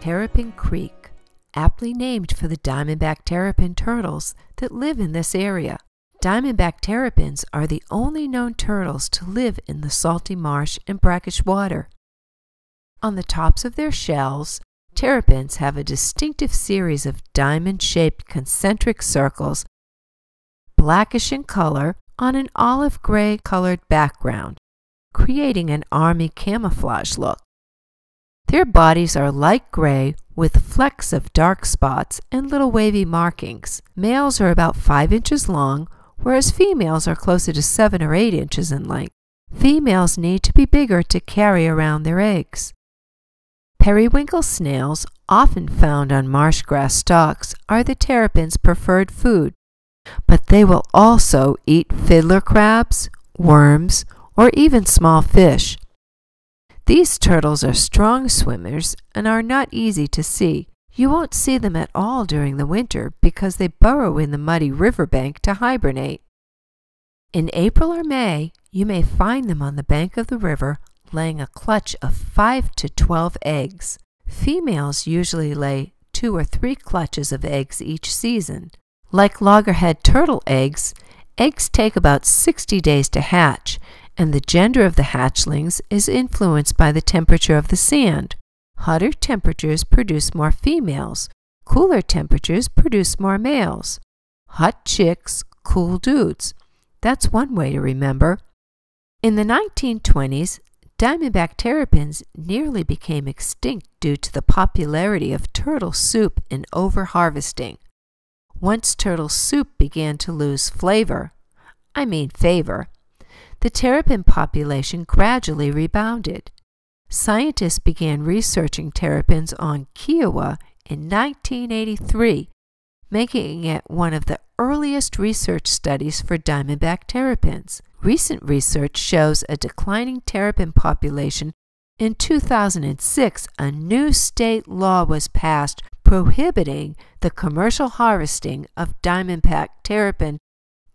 Terrapin Creek, aptly named for the diamondback terrapin turtles that live in this area. Diamondback terrapins are the only known turtles to live in the salty marsh and brackish water. On the tops of their shells, terrapins have a distinctive series of diamond shaped concentric circles, blackish in color, on an olive gray colored background, creating an army camouflage look. Their bodies are light gray with flecks of dark spots and little wavy markings. Males are about 5 inches long, whereas females are closer to 7 or 8 inches in length. Females need to be bigger to carry around their eggs. Periwinkle snails, often found on marsh grass stalks, are the terrapin's preferred food, but they will also eat fiddler crabs, worms, or even small fish. These turtles are strong swimmers and are not easy to see. You won't see them at all during the winter because they burrow in the muddy riverbank to hibernate. In April or May, you may find them on the bank of the river laying a clutch of 5 to 12 eggs. Females usually lay two or three clutches of eggs each season. Like loggerhead turtle eggs, eggs take about 60 days to hatch, and the gender of the hatchlings is influenced by the temperature of the sand. Hotter temperatures produce more females. Cooler temperatures produce more males. Hot chicks, cool dudes. That's one way to remember. In the 1920s, diamondback terrapins nearly became extinct due to the popularity of turtle soup and overharvesting. Once turtle soup began to lose flavor, I mean favor, the terrapin population gradually rebounded. Scientists began researching terrapins on Kiowa in 1983, making it one of the earliest research studies for diamondback terrapins. Recent research shows a declining terrapin population. In 2006, a new state law was passed prohibiting the commercial harvesting of diamondback terrapin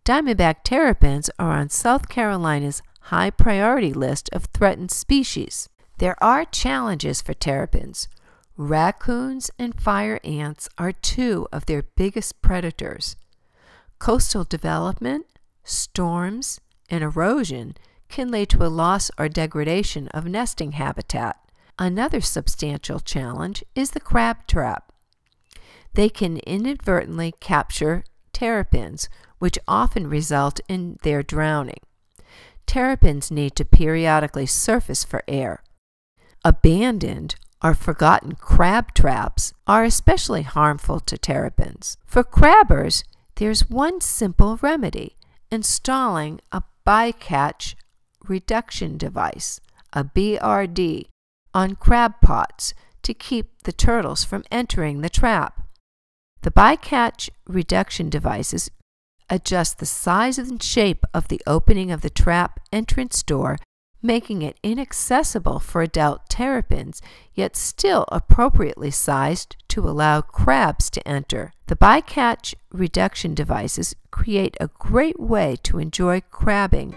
Diamondback terrapins are on South Carolina's high priority list of threatened species. There are challenges for terrapins. Raccoons and fire ants are two of their biggest predators. Coastal development, storms, and erosion can lead to a loss or degradation of nesting habitat. Another substantial challenge is the crab trap. They can inadvertently capture terrapins which often result in their drowning. Terrapins need to periodically surface for air. Abandoned or forgotten crab traps are especially harmful to terrapins. For crabbers, there's one simple remedy installing a bycatch reduction device, a BRD, on crab pots to keep the turtles from entering the trap. The bycatch reduction devices Adjust the size and shape of the opening of the trap entrance door, making it inaccessible for adult terrapins, yet still appropriately sized to allow crabs to enter. The bycatch reduction devices create a great way to enjoy crabbing.